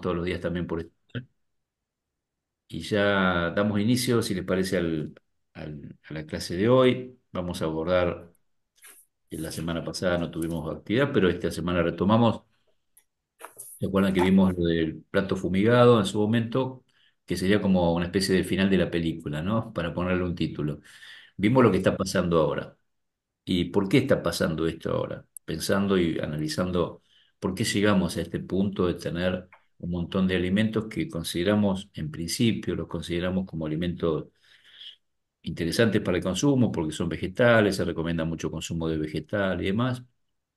todos los días también por estar. Y ya damos inicio, si les parece, a la clase de hoy. Vamos a abordar, en la semana pasada no tuvimos actividad, pero esta semana retomamos. recuerdan que vimos lo del plato fumigado en su momento? Que sería como una especie de final de la película, ¿no? Para ponerle un título. Vimos lo que está pasando ahora. ¿Y por qué está pasando esto ahora? Pensando y analizando por qué llegamos a este punto de tener un montón de alimentos que consideramos, en principio, los consideramos como alimentos interesantes para el consumo porque son vegetales, se recomienda mucho consumo de vegetal y demás,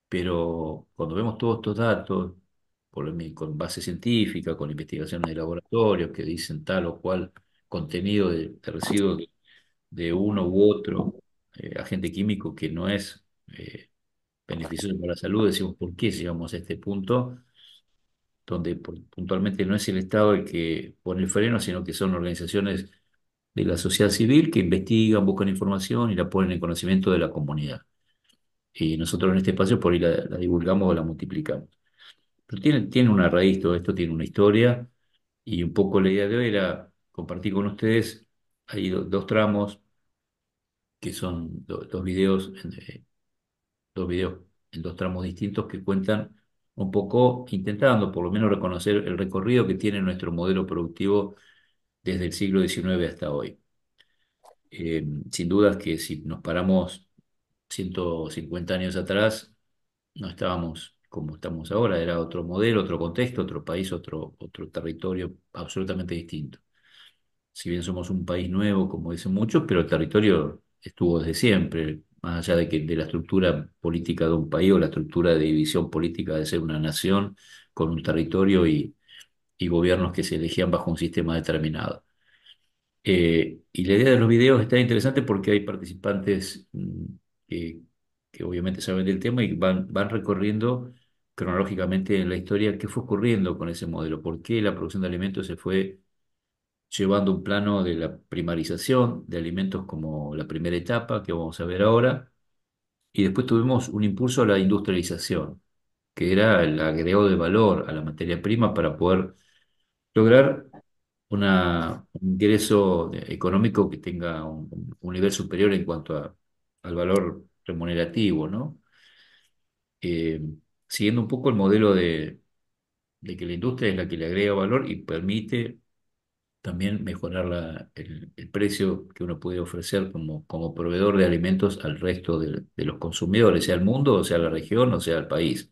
pero cuando vemos todos estos datos, por con base científica, con investigaciones de laboratorios que dicen tal o cual contenido de, residuos de, uno u otro eh, agente químico que no es eh, beneficioso para la salud, decimos por qué llegamos a este punto donde puntualmente no es el Estado el que pone el freno, sino que son organizaciones de la sociedad civil que investigan, buscan información y la ponen en conocimiento de la comunidad. Y nosotros en este espacio por ahí la, divulgamos o la multiplicamos. Pero tiene, tiene una raíz todo esto, tiene una historia y un poco la idea de hoy era compartir con ustedes, hay dos tramos que son dos videos, eh, dos videos en dos tramos distintos que cuentan un poco intentando por lo menos reconocer el recorrido que tiene nuestro modelo productivo desde el siglo XIX hasta hoy. Eh, sin dudas que si nos paramos 150 años atrás, no estábamos como estamos ahora, era otro modelo, otro contexto, otro país, otro, otro territorio absolutamente distinto. Si bien somos un país nuevo, como dicen muchos, pero el territorio estuvo desde siempre, más allá de, que, de la estructura política de un país o la estructura de división política de ser una nación con un territorio y, y gobiernos que se elegían bajo un sistema determinado. Eh, y la idea de los videos está interesante porque hay participantes mm, que, que obviamente saben del tema y van, van recorriendo cronológicamente en la historia qué fue ocurriendo con ese modelo, por qué la producción de alimentos se fue llevando un plano de la primarización de alimentos como la primera etapa que vamos a ver ahora, y después tuvimos un impulso a la industrialización, que era el agregado de valor a la materia prima para poder lograr un ingreso económico que tenga un, nivel superior en cuanto al valor remunerativo, ¿no? Eh, siguiendo un poco el modelo de que la industria es la que le agrega valor y permite también mejorar el, precio que uno puede ofrecer como, como proveedor de alimentos al resto de, los consumidores, sea el mundo, o sea la región, o sea el país.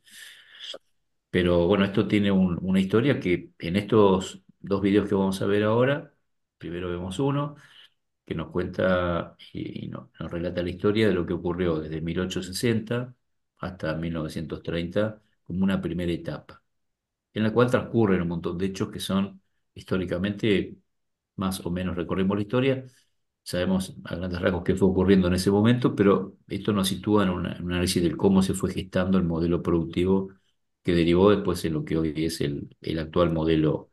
Pero bueno, esto tiene una historia que en estos dos videos que vamos a ver ahora, primero vemos uno que nos cuenta y, nos relata la historia de lo que ocurrió desde 1860 hasta 1930 como una primera etapa, en la cual transcurren un montón de hechos que son históricamente más o menos recorrimos la historia, sabemos a grandes rasgos qué fue ocurriendo en ese momento, pero esto nos sitúa en, un análisis de cómo se fue gestando el modelo productivo que derivó después en lo que hoy es el, el actual modelo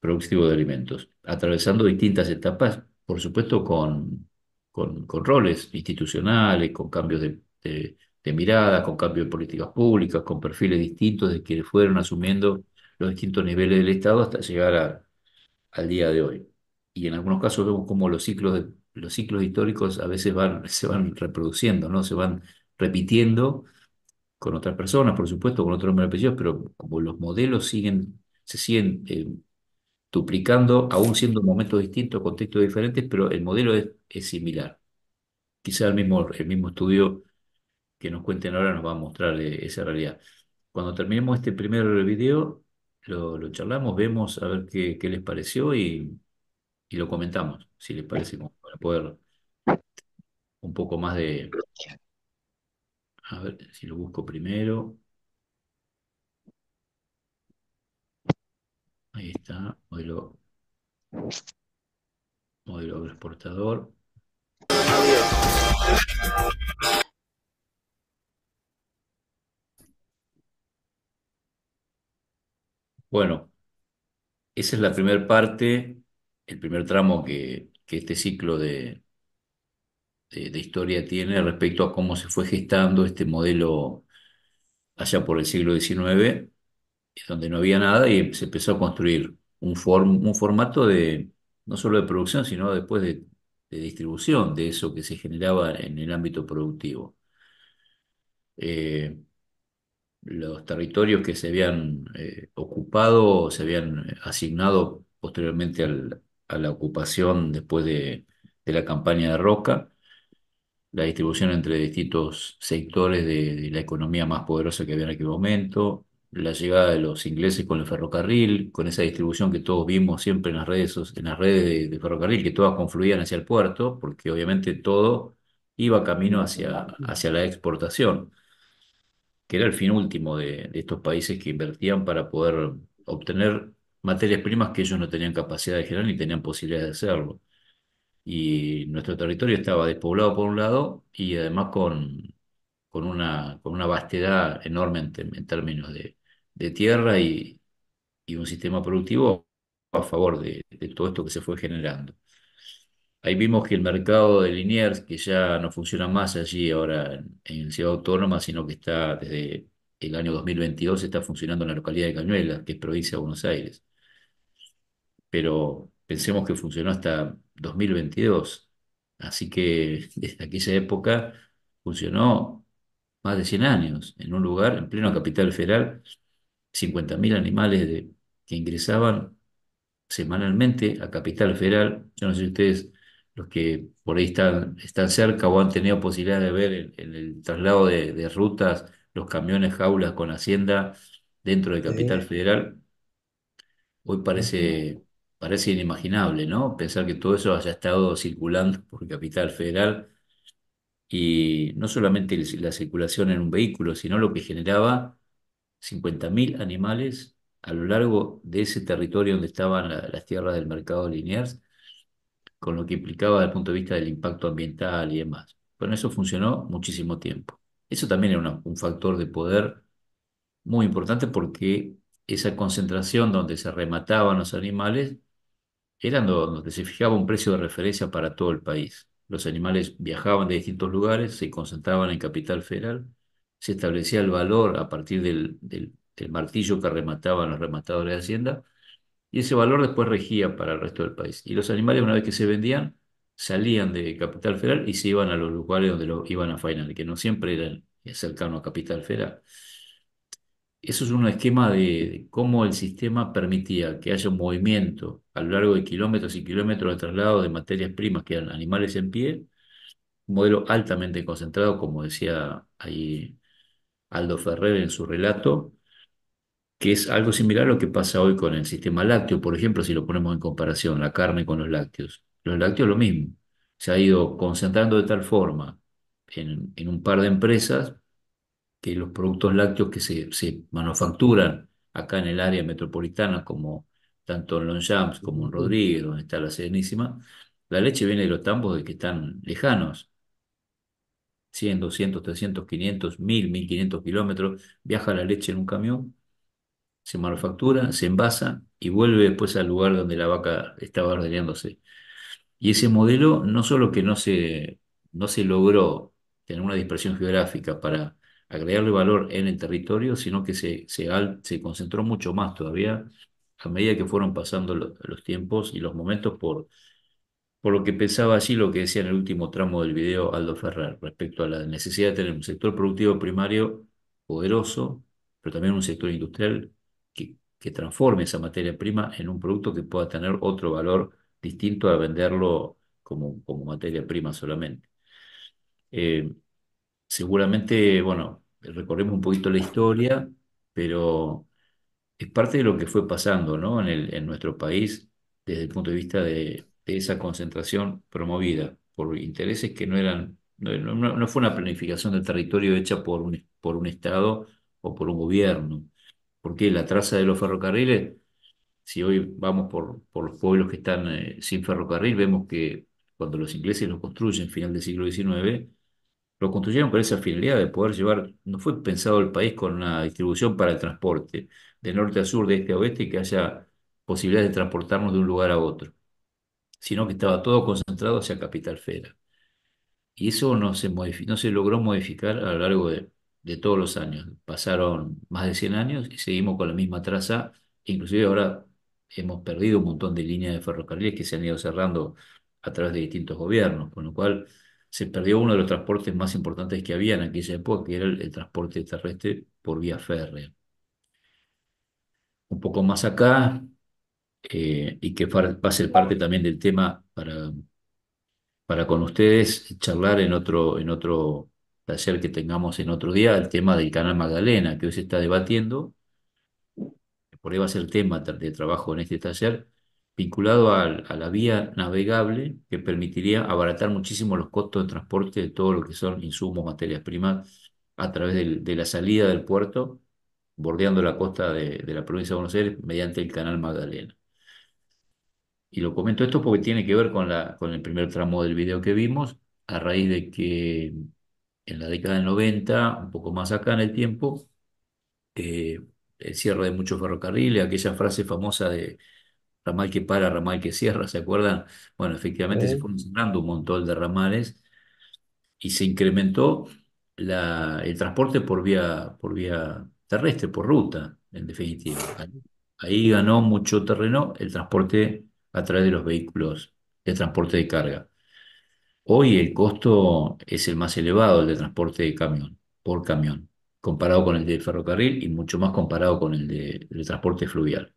productivo de alimentos, atravesando distintas etapas, por supuesto con, con, roles institucionales, con cambios de, mirada, con cambios de políticas públicas, con perfiles distintos de quienes fueron asumiendo los distintos niveles del Estado hasta llegar al día de hoy. Y en algunos casos vemos cómo los ciclos, los ciclos históricos a veces se van reproduciendo, ¿no? se van repitiendo con otras personas, por supuesto, con otros nombres apellidos, pero como los modelos siguen, se siguen eh, duplicando, aún siendo momentos distintos, contextos diferentes, pero el modelo es, similar. Quizá el mismo, el mismo estudio que nos cuenten ahora nos va a mostrar eh, esa realidad. Cuando terminemos este primer video, lo, charlamos, vemos a ver qué, les pareció y, lo comentamos, si les parece, para poder un poco más de... A ver si lo busco primero. Ahí está, modelo, modelo exportador. Bueno, esa es la primera parte, el primer tramo que, este ciclo de, de- historia tiene respecto a cómo se fue gestando este modelo allá por el siglo XIX, donde no había nada y se empezó a construir un, un formato de, no solo de producción, sino después de, distribución de eso que se generaba en el ámbito productivo. Eh, los territorios que se habían ocupado eh, ocupado se habían eh, asignado posteriormente a la ocupación después de, la campaña de Roca, la distribución entre distintos sectores de, la economía más poderosa que había en aquel momento, la llegada de los ingleses con el ferrocarril, con esa distribución que todos vimos siempre en las redes, en las redes de, de ferrocarril, que todas confluían hacia el puerto, porque obviamente todo iba camino hacia, hacia la exportación que era el fin último de, estos países que invertían para poder obtener materias primas que ellos no tenían capacidad de generar ni tenían posibilidades de hacerlo. Y nuestro territorio estaba despoblado por un lado y además con, con, una, con una vastedad enorme en, términos de, de tierra y, y, un sistema productivo a favor de todo esto que se fue generando. Ahí vimos que el mercado de Liniers, que ya no funciona más allí ahora en, Ciudad Autónoma, sino que está desde el año 2022, está funcionando en la localidad de Cañuelas, que es provincia de Buenos Aires. Pero pensemos que funcionó hasta 2022. Así que desde aquella época funcionó más de 100 años en un lugar, en pleno capital federal, 50.000 animales que ingresaban semanalmente a capital federal. Yo no sé si ustedes los que por ahí están, están cerca o han tenido posibilidad de ver en, el traslado de, rutas los camiones jaulas con Hacienda dentro de Capital Federal, hoy parece, parece inimaginable, ¿no? Pensar que todo eso haya estado circulando por Capital Federal y no solamente la circulación en un vehículo, sino lo que generaba 50.000 animales a lo largo de ese territorio donde estaban las tierras del mercado Liniers con lo que implicaba desde el punto de vista del impacto ambiental y demás. Bueno, eso funcionó muchísimo tiempo. Eso también era un factor de poder muy importante porque esa concentración donde se remataban los animales era donde se fijaba un precio de referencia para todo el país. Los animales viajaban de distintos lugares, se concentraban en Capital Federal, se establecía el valor a partir del, del martillo que remataban los rematadores de Hacienda y ese valor después regía para el resto del país. Y los animales, una vez que se vendían, salían de Capital Federal y se iban a los lugares donde los iban a faenar, que no siempre eran eh, cercanos a Capital Federal. Eso es un esquema de, cómo el sistema permitía que haya un movimiento a lo largo de kilómetros y kilómetros de traslado de materias primas que eran animales en pie, un modelo altamente concentrado, como decía ahí Aldo Ferrer en su relato, que es algo similar a lo que pasa hoy con el sistema lácteo, por ejemplo, si lo ponemos en comparación, la carne con los lácteos. Los lácteos lo mismo, se ha ido concentrando de tal forma en, un par de empresas que los productos lácteos que se, se manufacturan acá en el área metropolitana, como tanto en Longchamps como en Rodríguez, donde está la Serenísima, la leche viene de los tambos de que están lejanos. 100, 200, 300, 500, 1000, 1500 kilómetros, viaja la leche en un camión se manufactura, se envasa y vuelve después al lugar donde la vaca estaba ordenándose. Y ese modelo no solo que no se, no se logró tener una dispersión geográfica para agregarle valor en el territorio, sino que se, se, se concentró mucho más todavía a medida que fueron pasando los, tiempos y los momentos por, por lo que pensaba allí lo que decía en el último tramo del video Aldo Ferrer respecto a la necesidad de tener un sector productivo primario poderoso, pero también un sector industrial que, transforme esa materia prima en un producto que pueda tener otro valor distinto a venderlo como, materia prima solamente. Eh, seguramente, bueno, recorremos un poquito la historia, pero es parte de lo que fue pasando en, nuestro país desde el punto de vista de, esa concentración promovida por intereses que no eran, no, fue una planificación del territorio hecha por por un Estado o por un gobierno, porque la traza de los ferrocarriles, si hoy vamos por, los pueblos que están eh, sin ferrocarril, vemos que cuando los ingleses lo construyen, final del siglo XIX, lo construyeron con esa finalidad de poder llevar, no fue pensado el país con una distribución para el transporte, de norte a sur, de este a oeste, que haya posibilidad de transportarnos de un lugar a otro, sino que estaba todo concentrado hacia Capital Fera. Y eso no se, no se logró modificar a lo largo de de todos los años. Pasaron más de 100 años y seguimos con la misma traza. Inclusive ahora hemos perdido un montón de líneas de ferrocarriles que se han ido cerrando a través de distintos gobiernos, con lo cual se perdió uno de los transportes más importantes que había en aquella época, que era el, transporte terrestre por vía férrea. Un poco más acá, eh, y que va a parte también del tema para, para con ustedes charlar en otro, en otro taller que tengamos en otro día, el tema del canal Magdalena, que hoy se está debatiendo, por ahí va a ser tema de trabajo en este taller, vinculado a, la vía navegable que permitiría abaratar muchísimo los costos de transporte de todo lo que son insumos, materias primas, a través de la salida del puerto, bordeando la costa de, la provincia de Buenos Aires mediante el canal Magdalena. Y lo comento esto porque tiene que ver con, la, con el primer tramo del video que vimos, a raíz de que en la década del 90, un poco más acá en el tiempo, eh, el cierre de muchos ferrocarriles, aquella frase famosa de ramal que para, ramal que cierra, ¿se acuerdan? Bueno, efectivamente se fueron cerrando un montón de ramales y se incrementó la, el transporte por vía, terrestre, por ruta, en definitiva. Ahí, ganó mucho terreno el transporte a través de los vehículos de transporte de carga. Hoy el costo es el más elevado, el de transporte de camión, por camión, comparado con el de ferrocarril y mucho más comparado con el de, transporte fluvial.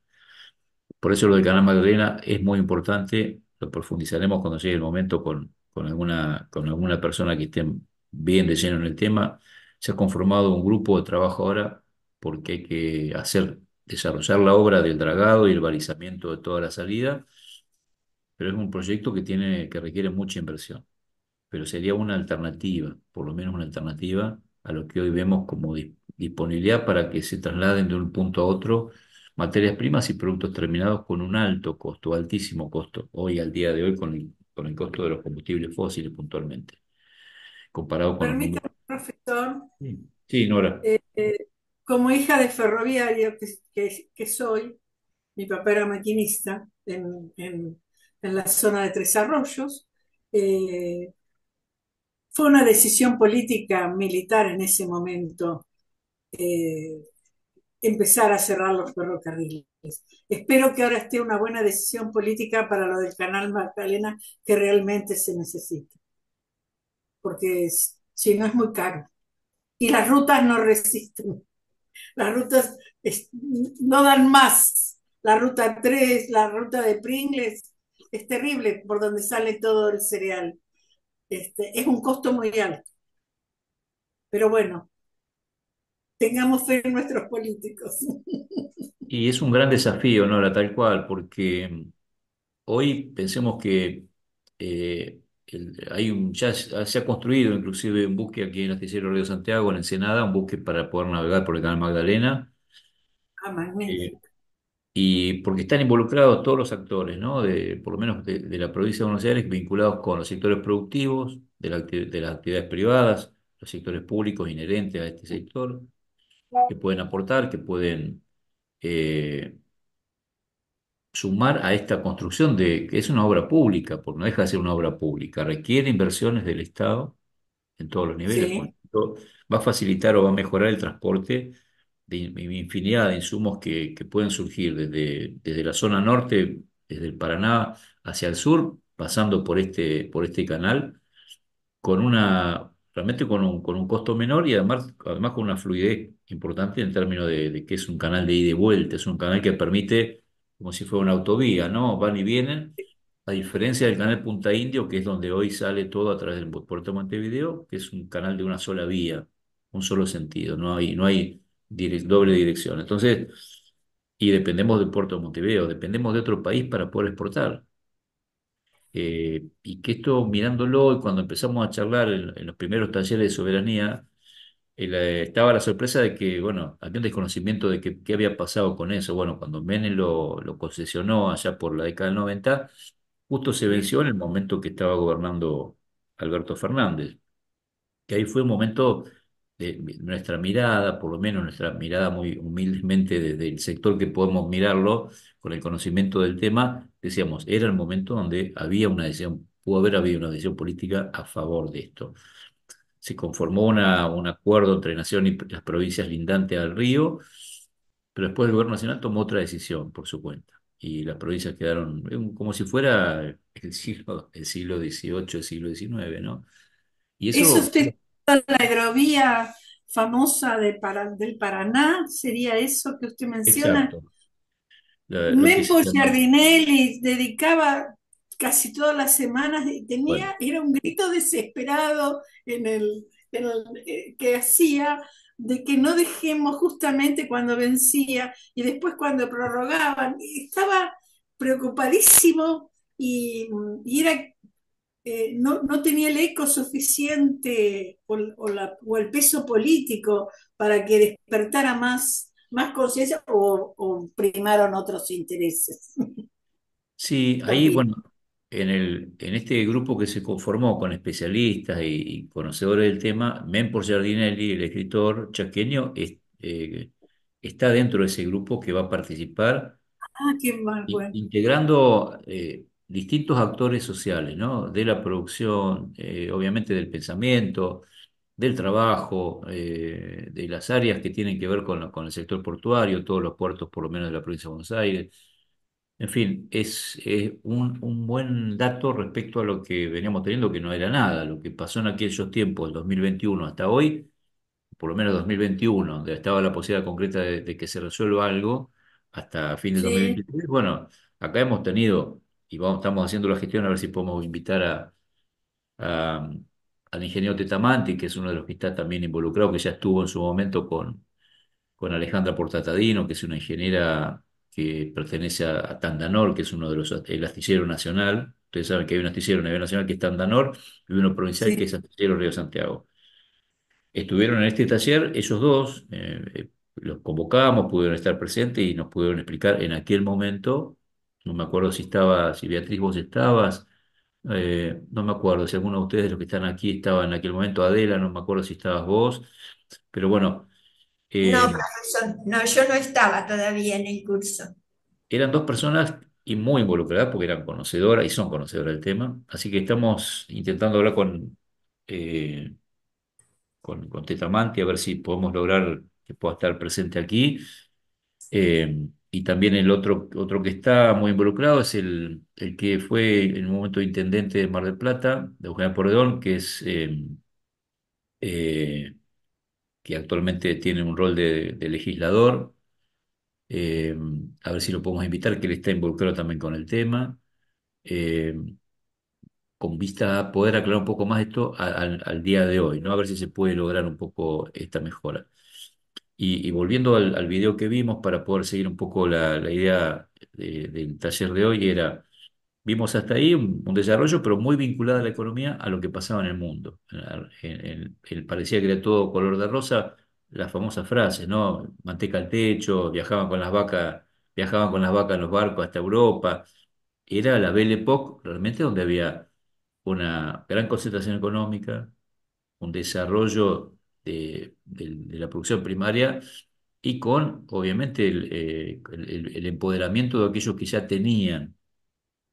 Por eso lo del Canal Magdalena es muy importante, lo profundizaremos cuando llegue el momento con, alguna, con alguna persona que esté bien de lleno en el tema. Se ha conformado un grupo de trabajo ahora porque hay que hacer, desarrollar la obra del dragado y el balizamiento de toda la salida, pero es un proyecto que, tiene, que requiere mucha inversión pero sería una alternativa, por lo menos una alternativa a lo que hoy vemos como disponibilidad para que se trasladen de un punto a otro materias primas y productos terminados con un alto costo, altísimo costo, hoy al día de hoy con el, costo de los combustibles fósiles puntualmente, comparado con... Permítame, profesor. Sí, eh, como hija de ferroviario que, soy, mi papá era maquinista en, la zona de Tres Arroyos, eh, fue una decisión política militar en ese momento eh, empezar a cerrar los ferrocarriles. Espero que ahora esté una buena decisión política para lo del canal Magdalena que realmente se necesita, porque si no es muy caro. Y las rutas no resisten. Las rutas no dan más. La ruta 3, la ruta de Pringles, es terrible por donde sale todo el cereal. Este, es un costo muy alto. Pero bueno, tengamos fe en nuestros políticos. Y es un gran desafío, Nora, tal cual, porque mm, hoy pensemos que eh, hay un, ya ah, se ha construido inclusive un buque aquí en el astillero Río Santiago, en Ensenada, un buque para poder navegar por el canal Magdalena. Ah, eh, y porque están involucrados todos los actores, ¿no? de, por lo menos de, la provincia de Buenos Aires, vinculados con los sectores productivos, de, las actividades privadas, los sectores públicos inherentes a este sector, que pueden aportar, que pueden eh, sumar a esta construcción de que es una obra pública, porque no deja de ser una obra pública, requiere inversiones del Estado en todos los niveles. Va a facilitar o va a mejorar el transporte de infinidad de insumos que, pueden surgir desde, desde, la zona norte, desde el Paraná hacia el sur, pasando por este, por este canal, con una, realmente con un, con un costo menor y además, además con una fluidez importante en términos de, de que es un canal de ida y vuelta, es un canal que permite, como si fuera una autovía, ¿no? Van y vienen. A diferencia del canal Punta Indio, que es donde hoy sale todo a través del puerto de Montevideo, que es un canal de una sola vía, un solo sentido. No hay, no hay doble dirección. Entonces, y dependemos del puerto de Montevideo, dependemos de otro país para poder exportar. Eh, y que esto mirándolo y cuando empezamos a charlar en, los primeros talleres de soberanía, eh, estaba la sorpresa de que, bueno, había un desconocimiento de qué había pasado con eso. Bueno, cuando Menem lo, lo concesionó allá por la década del 90, justo se venció en el momento que estaba gobernando Alberto Fernández, que ahí fue un momento eh, nuestra mirada, por lo menos nuestra mirada muy humildemente desde el sector que podemos mirarlo, con el conocimiento del tema, decíamos, era el momento donde había una decisión, pudo haber habido una decisión política a favor de esto. Se conformó un acuerdo entre Nación y las provincias lindantes al río, pero después el gobierno nacional tomó otra decisión por su cuenta. Y las provincias quedaron como si fuera el siglo, el siglo XVIII, el siglo XIX, ¿no? Y eso, eso usted la hidrovía famosa del Paraná, sería eso que usted menciona. Mempo Giardinelli dedicaba casi todas las semanas, y tenía, era un grito desesperado en el, eh, que hacía de que no dejemos justamente cuando vencía y después cuando prorrogaban. Estaba preocupadísimo y era eh, no, tenía el eco suficiente o, el peso político para que despertara más, más conciencia o, primaron otros intereses. Sí, ahí, bueno, en, el, en este grupo que se conformó con especialistas y, conocedores del tema, Mempor Giardinelli, el escritor chaqueño, eh, está dentro de ese grupo que va a participar, ah, integrando... Eh, distintos actores sociales, ¿no? De la producción, eh, obviamente del pensamiento, del trabajo, eh, de las áreas que tienen que ver con, el sector portuario, todos los puertos, por lo menos de la provincia de Buenos Aires. En fin, es, un, buen dato respecto a lo que veníamos teniendo, que no era nada. Lo que pasó en aquellos tiempos, del 2021 hasta hoy, por lo menos 2021, donde estaba la posibilidad concreta de, que se resuelva algo hasta fin de 2023. Bueno, acá hemos tenido y estamos haciendo la gestión a ver si podemos invitar al ingeniero Tetamanti, que es uno de los que está también involucrado, que ya estuvo en su momento con, con Alejandra Portatadino, que es una ingeniera que pertenece a, Tandanor, que es uno de los el astillero nacional. Ustedes saben que hay un astillero a nacional que es Tandanor y uno provincial que es Astillero Río Santiago. Estuvieron en este taller esos dos, eh, eh, los convocamos, pudieron estar presentes y nos pudieron explicar en aquel momento no me acuerdo si estaba, si Beatriz vos estabas, eh, no me acuerdo si alguno de ustedes los que están aquí estaba en aquel momento, Adela, no me acuerdo si estabas vos, pero bueno. no, eh, no, yo no estaba todavía en el curso. Eran dos personas y muy involucradas porque eran conocedoras y son conocedoras del tema, así que estamos intentando hablar con, eh, con, con Tetamanti a ver si podemos lograr que pueda estar presente aquí. Eh, y también el otro, otro que está muy involucrado es el, que fue en un momento intendente de Mar del Plata, de Eugenio Porredón, que es em, eh, que actualmente tiene un rol de, legislador. Em, a ver si lo podemos invitar, que él está involucrado también con el tema. Em, con vista a poder aclarar un poco más esto al, al día de hoy, ¿no? A ver si se puede lograr un poco esta mejora. Y, volviendo al, video que vimos para poder seguir un poco la, idea del taller de hoy, era, vimos hasta ahí un, desarrollo, pero muy vinculado a la economía, a lo que pasaba en el mundo. parecía que era todo color de rosa, las famosas frases, ¿no? Manteca al techo, viajaban con las vacas, viajaban con las vacas en los barcos hasta Europa. Era la Belle Époque realmente donde había una gran concentración económica, un desarrollo de, la producción primaria y con, obviamente, eh, el, el, empoderamiento de aquellos que ya tenían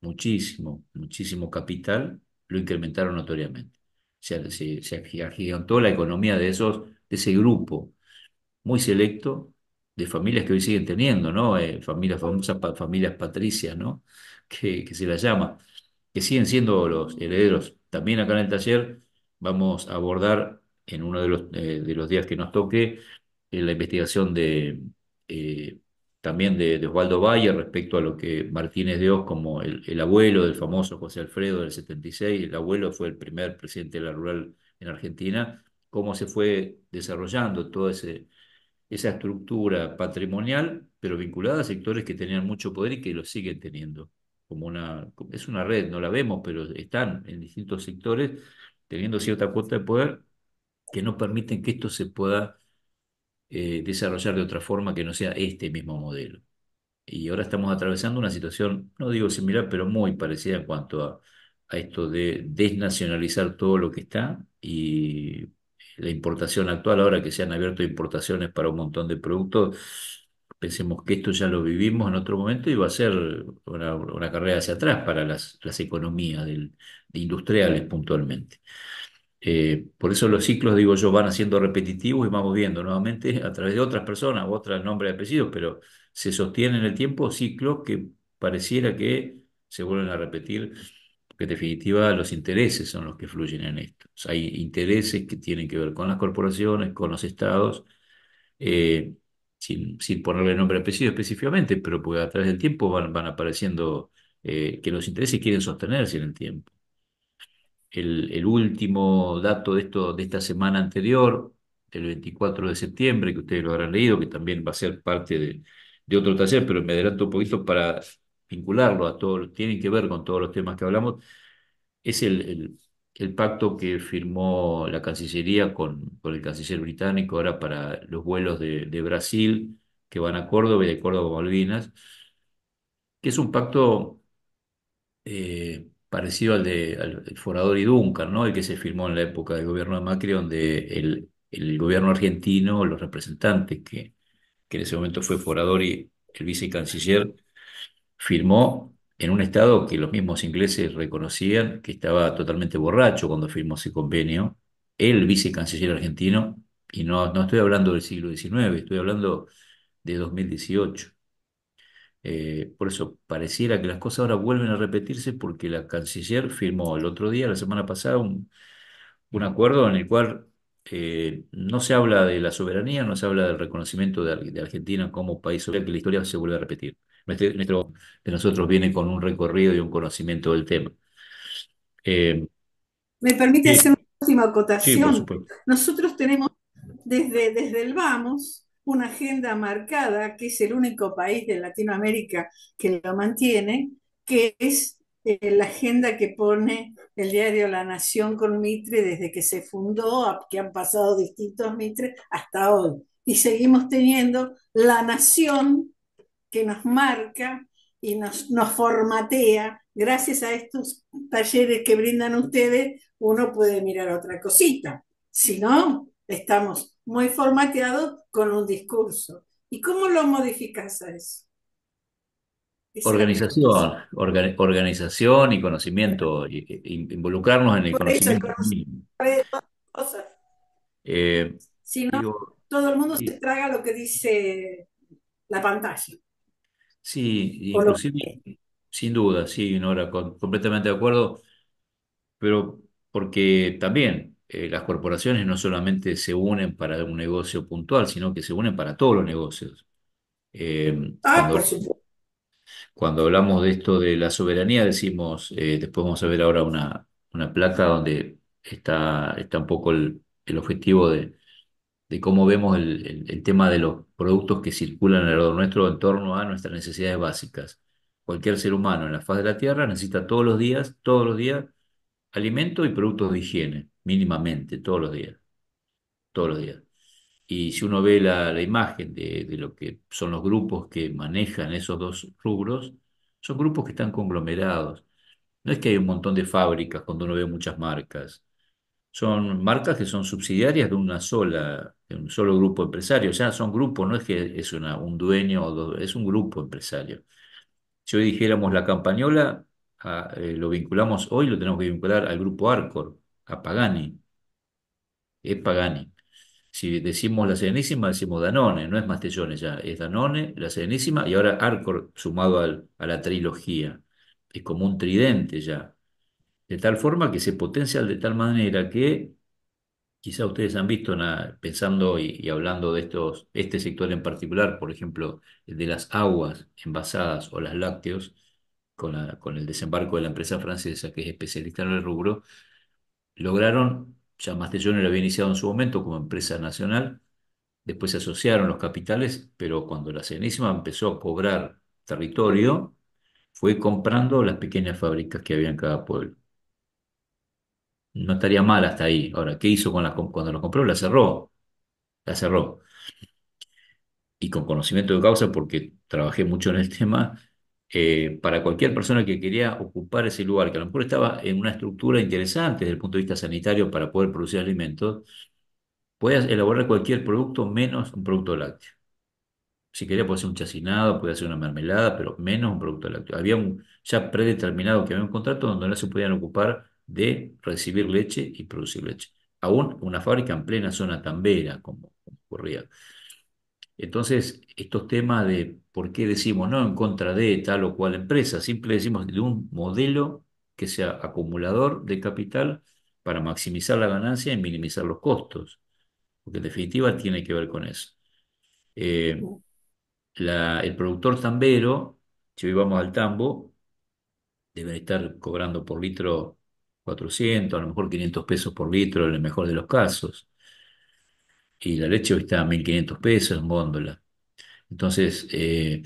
muchísimo, muchísimo capital, lo incrementaron notoriamente. O sea, se, se agigantó la economía de, esos, de ese grupo muy selecto de familias que hoy siguen teniendo, ¿no? Eh, familias famosas, familias patricias, ¿no? Que, que se las llama, que siguen siendo los herederos. También acá en el taller vamos a abordar en uno de los, eh, de los días que nos toque, en la investigación de, eh, también de, Osvaldo Valle respecto a lo que Martínez de Oz, como el, abuelo del famoso José Alfredo del 76, el abuelo fue el primer presidente de la rural en Argentina, cómo se fue desarrollando toda esa estructura patrimonial, pero vinculada a sectores que tenían mucho poder y que lo siguen teniendo. Como una, es una red, no la vemos, pero están en distintos sectores teniendo cierta cuota de poder que no permiten que esto se pueda eh, desarrollar de otra forma que no sea este mismo modelo. Y ahora estamos atravesando una situación, no digo similar, pero muy parecida en cuanto a, a esto de desnacionalizar todo lo que está y la importación actual, ahora que se han abierto importaciones para un montón de productos, pensemos que esto ya lo vivimos en otro momento y va a ser una, una carrera hacia atrás para las, las economías de industriales puntualmente. Eh, por eso los ciclos, digo yo, van haciendo repetitivos y vamos viendo nuevamente a través de otras personas, otros nombres y apellidos, pero se sostienen en el tiempo ciclos que pareciera que se vuelven a repetir, porque en definitiva los intereses son los que fluyen en esto. hay intereses que tienen que ver con las corporaciones, con los estados, eh, sin, ponerle nombre y apellido específicamente, pero porque a través del tiempo van, apareciendo eh, que los intereses quieren sostenerse en el tiempo el, último dato de, esto, de esta semana anterior, el 24 de septiembre, que ustedes lo habrán leído, que también va a ser parte de, de otro taller, pero me adelanto un poquito para vincularlo a todo, tienen que ver con todos los temas que hablamos, es el, el, pacto que firmó la Cancillería con, con, el Canciller británico ahora para los vuelos de, de Brasil que van a Córdoba y de Córdoba a Malvinas, que es un pacto... Eh, parecido al de al, Forador y Duncan, ¿no? El que se firmó en la época del gobierno de Macri, donde el, gobierno argentino, los representantes que, que en ese momento fue Forador y el vicecanciller, firmó en un estado que los mismos ingleses reconocían que estaba totalmente borracho cuando firmó ese convenio, el vicecanciller argentino, y no, no estoy hablando del siglo XIX, estoy hablando de 2018. Eh, por eso pareciera que las cosas ahora vuelven a repetirse porque la canciller firmó el otro día, la semana pasada, un, acuerdo en el cual eh, no se habla de la soberanía, no se habla del reconocimiento de, Argentina como país soberano, que la historia se vuelve a repetir. Nuestro, de nosotros viene con un recorrido y un conocimiento del tema. Eh, Me permite hacer una última acotación. nosotros tenemos desde, desde el Vamos una agenda marcada, que es el único país de Latinoamérica que lo mantiene, que es eh, la agenda que pone el diario La Nación con Mitre desde que se fundó, que han pasado distintos Mitre hasta hoy. Y seguimos teniendo la Nación que nos marca y nos, nos formatea. Gracias a estos talleres que brindan ustedes, uno puede mirar otra cosita. Si no, estamos muy formateados con un discurso. ¿Y cómo lo modificas a eso? Organización, organización y conocimiento, y, involucrarnos en el conocimiento. Eso, cosas. Eh, si no, todo el mundo se traga lo que dice la pantalla. Sí, sin duda, sí, Nora, completamente de acuerdo, pero porque también eh, las corporaciones no solamente se unen para un negocio puntual, sino que se unen para todos los negocios. Eh, ah, cuando, por Cuando hablamos de esto de la soberanía, decimos, eh, después vamos a ver ahora una, una placa donde está, está un poco el, objetivo de, de, cómo vemos el, tema de los productos que circulan alrededor nuestro en torno a nuestras necesidades básicas. Cualquier ser humano en la faz de la Tierra necesita todos los días, todos los días, alimentos y productos de higiene mínimamente, todos los días, todos los días. Y si uno ve la, la imagen de, lo que son los grupos que manejan esos dos rubros, son grupos que están conglomerados. No es que hay un montón de fábricas cuando uno ve muchas marcas. Son marcas que son subsidiarias de una sola, de un solo grupo empresario. o sea, son grupos, no es que es una, un dueño, es un grupo empresario. Si hoy dijéramos la campañola, ah, eh, lo vinculamos hoy, lo tenemos que vincular al grupo Arcor, a Pagani. Es Pagani. Si decimos la Serenísima, decimos Danone, no es Mastellone ya, es Danone, la Serenísima y ahora Arcor sumado a la trilogía. Es como un tridente ya. De tal forma que se potencia de tal manera que quizá ustedes han visto pensando y, hablando de estos, este sector en particular, por ejemplo, de las aguas envasadas o las lácteos, con, la, con el desembarco de la empresa francesa que es especialista en el rubro, Lograron, ya Mastellón lo había iniciado en su momento como empresa nacional, después se asociaron los capitales, pero cuando la Serenísima empezó a cobrar territorio, fue comprando las pequeñas fábricas que había en cada pueblo. No estaría mal hasta ahí. Ahora, ¿qué hizo con cuando la compró? La cerró. La cerró. Y con conocimiento de causa, porque trabajé mucho en el tema, eh, para cualquier persona que quería ocupar ese lugar, que a lo mejor estaba en una estructura interesante desde el punto de vista sanitario para poder producir alimentos, podías elaborar cualquier producto menos un producto lácteo. Si quería, podía hacer un chacinado, podía hacer una mermelada, pero menos un producto lácteo. Había ya predeterminado que había un contrato donde no se podían ocupar de recibir leche y producir leche. Aún una fábrica en plena zona tambera, como, como ocurría. Entonces, estos temas de por qué decimos no en contra de tal o cual empresa, simple decimos de un modelo que sea acumulador de capital para maximizar la ganancia y minimizar los costos, porque en definitiva tiene que ver con eso. Eh, el productor tambero, si vivamos al tambo, debe estar cobrando por litro 400, a lo mejor 500 pesos por litro en el mejor de los casos y la leche hoy está a 1.500 pesos en góndola. Entonces, eh,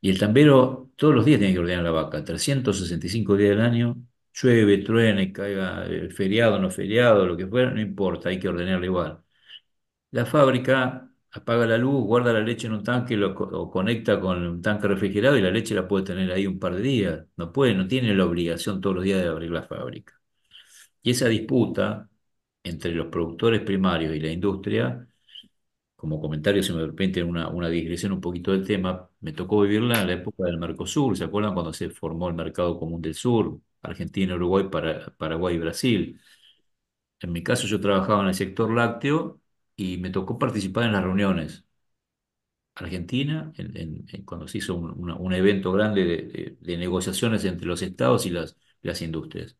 y el tambero todos los días tiene que ordenar la vaca, 365 días del año, llueve, truene, caiga eh, feriado, no feriado, lo que fuera, no importa, hay que ordenarla igual. La fábrica apaga la luz, guarda la leche en un tanque o conecta con un tanque refrigerado y la leche la puede tener ahí un par de días. No puede, no tiene la obligación todos los días de abrir la fábrica. Y esa disputa entre los productores primarios y la industria como comentario, si me permite una, una digresión un poquito del tema, me tocó vivirla en la época del Mercosur, ¿se acuerdan cuando se formó el Mercado Común del Sur, Argentina, Uruguay, Paraguay y Brasil? En mi caso yo trabajaba en el sector lácteo y me tocó participar en las reuniones. Argentina, cuando se hizo un, evento grande de, negociaciones entre los estados y las, las industrias.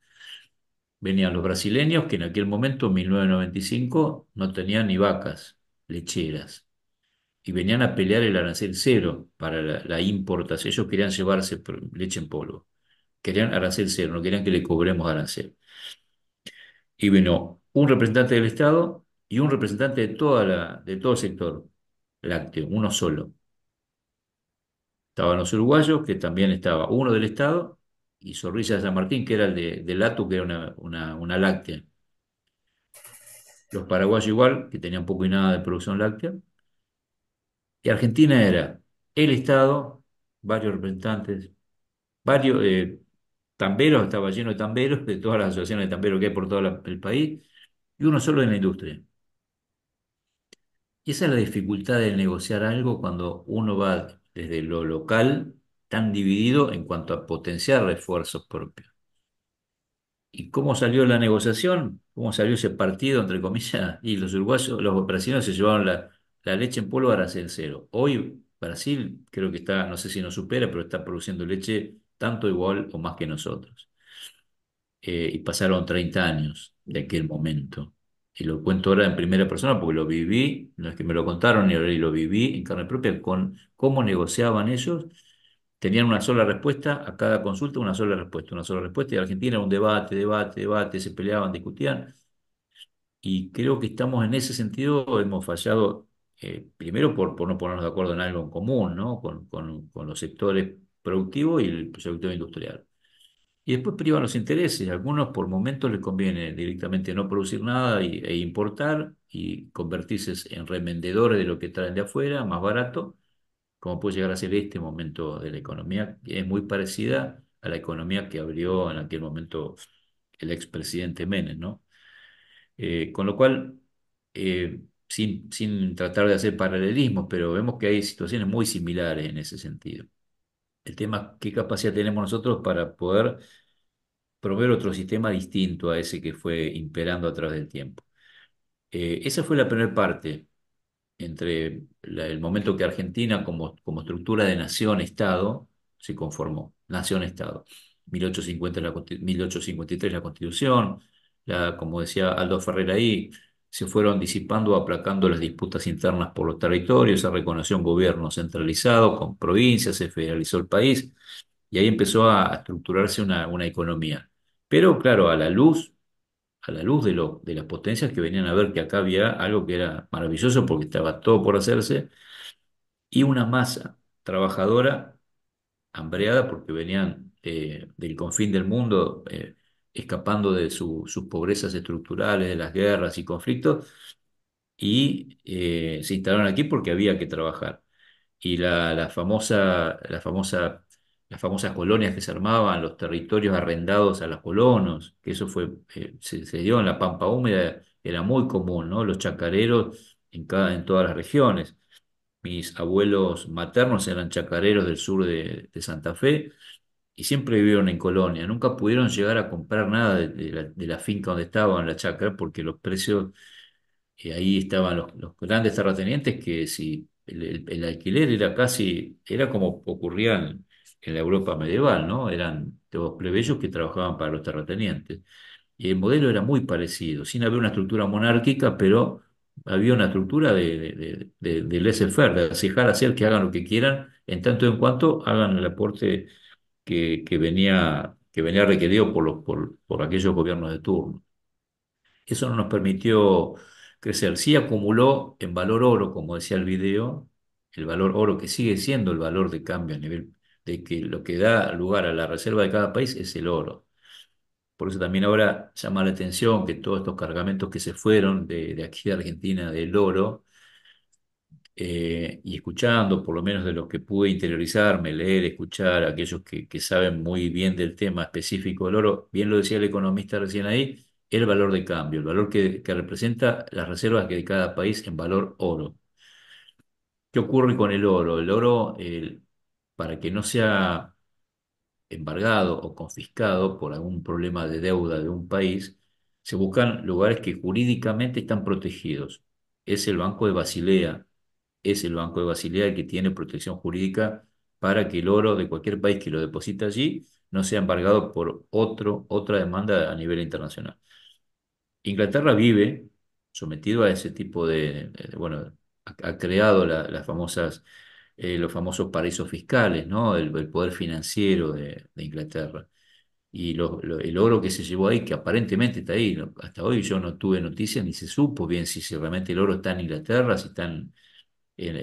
Venían los brasileños que en aquel momento, en 1995, no tenían ni vacas lecheras y venían a pelear el arancel cero para la, la importación. Ellos querían llevarse leche en polvo. Querían arancel cero, no querían que le cobremos arancel. Y vino un representante del Estado y un representante de, toda la, de todo el sector lácteo, uno solo. Estaban los uruguayos, que también estaba uno del Estado, y Sorrisa de San Martín, que era el de, de Latu, que era una, una láctea los paraguayos igual, que tenían poco y nada de producción láctea. Y Argentina era el Estado, varios representantes, varios eh, tamberos, estaba lleno de tamberos, de todas las asociaciones de tamberos que hay por todo el país, y uno solo en la industria. Y esa es la dificultad de negociar algo cuando uno va desde lo local tan dividido en cuanto a potenciar refuerzos propios. ¿Y cómo salió la negociación? ¿Cómo salió ese partido, entre comillas? Y los uruguayos, los brasileños se llevaron la, leche en polvo a el cero. Hoy Brasil creo que está, no sé si nos supera, pero está produciendo leche tanto igual o más que nosotros. Eh, y pasaron 30 años de aquel momento. Y lo cuento ahora en primera persona porque lo viví, no es que me lo contaron y lo viví en carne propia, con cómo negociaban ellos tenían una sola respuesta a cada consulta, una sola respuesta, una sola respuesta. Y Argentina era un debate, debate, debate, se peleaban, discutían. Y creo que estamos en ese sentido, hemos fallado, eh, primero por, por, no ponernos de acuerdo en algo en común, ¿no? Con, con, con los sectores productivos y el sector industrial. Y después privan los intereses. Algunos por momentos les conviene directamente no producir nada y, e importar y convertirse en remendedores de lo que traen de afuera, más barato como puede llegar a ser este momento de la economía, que es muy parecida a la economía que abrió en aquel momento el expresidente Menem, ¿no? Eh, con lo cual, eh, sin, tratar de hacer paralelismos, pero vemos que hay situaciones muy similares en ese sentido. El tema es qué capacidad tenemos nosotros para poder proveer otro sistema distinto a ese que fue imperando a través del tiempo. Eh, esa fue la primera parte entre el momento que Argentina como, estructura de nación-estado se conformó, nación-estado. 1850 la, 1853 la constitución, como decía Aldo Ferrer ahí, se fueron disipando, aplacando las disputas internas por los territorios, se reconoció un gobierno centralizado con provincias, se federalizó el país y ahí empezó a, estructurarse una economía. Pero claro, a la luz a la luz de, lo, de las potencias que venían a ver que acá había algo que era maravilloso porque estaba todo por hacerse, y una masa trabajadora hambreada porque venían eh, del confín del mundo, eh, escapando de sus pobrezas estructurales, de las guerras y conflictos, y eh, se instalaron aquí porque había que trabajar. Y la famosa, la famosa las famosas colonias que se armaban, los territorios arrendados a los colonos, que eso fue, eh, se, dio en la Pampa Húmeda, era muy común, ¿no? Los chacareros en, en todas las regiones. Mis abuelos maternos eran chacareros del sur de, Santa Fe y siempre vivieron en colonia, nunca pudieron llegar a comprar nada de, la, finca donde estaban, la chacra, porque los precios, eh, ahí estaban los, grandes terratenientes que si el, alquiler era casi, era como ocurrían en la Europa medieval, ¿no? Eran los plebeyos que trabajaban para los terratenientes. Y el modelo era muy parecido, sin haber una estructura monárquica, pero había una estructura de, de, laissez-faire, de dejar hacer que hagan lo que quieran, en tanto en cuanto hagan el aporte que, venía, que venía requerido por, los, por, por aquellos gobiernos de turno. Eso no nos permitió crecer. Sí acumuló en valor oro, como decía el video, el valor oro que sigue siendo el valor de cambio a nivel de que lo que da lugar a la reserva de cada país es el oro. Por eso también ahora llama la atención que todos estos cargamentos que se fueron de, aquí de Argentina del oro, eh, y escuchando, por lo menos de los que pude interiorizarme, leer, escuchar, a aquellos que, saben muy bien del tema específico del oro, bien lo decía el economista recién ahí, el valor de cambio, el valor que, representa las reservas de cada país en valor oro. ¿Qué ocurre con el oro? El oro, el, para que no sea embargado o confiscado por algún problema de deuda de un país, se buscan lugares que jurídicamente están protegidos. Es el Banco de Basilea, es el Banco de Basilea el que tiene protección jurídica para que el oro de cualquier país que lo deposita allí no sea embargado por otro, otra demanda a nivel internacional. Inglaterra vive sometido a ese tipo de, bueno, ha, creado las famosas eh, los famosos paraísos fiscales, ¿no? el, poder financiero de, Inglaterra. Y el oro que se llevó ahí, que aparentemente está ahí, hasta hoy yo no tuve noticias ni se supo bien si, realmente el oro está en Inglaterra, si está en,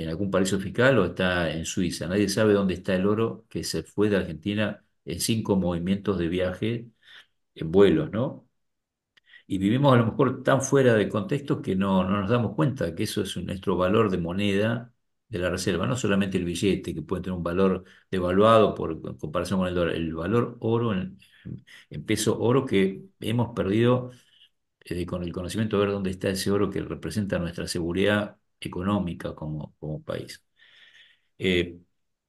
algún paraíso fiscal o está en Suiza. Nadie sabe dónde está el oro que se fue de Argentina en cinco movimientos de viaje, en vuelos, ¿no? Y vivimos a lo mejor tan fuera de contexto que no, no nos damos cuenta que eso es nuestro valor de moneda de la reserva, no solamente el billete, que puede tener un valor devaluado por comparación con el dólar, el valor oro en, peso oro que hemos perdido eh, con el conocimiento de ver dónde está ese oro que representa nuestra seguridad económica como, como país. Eh,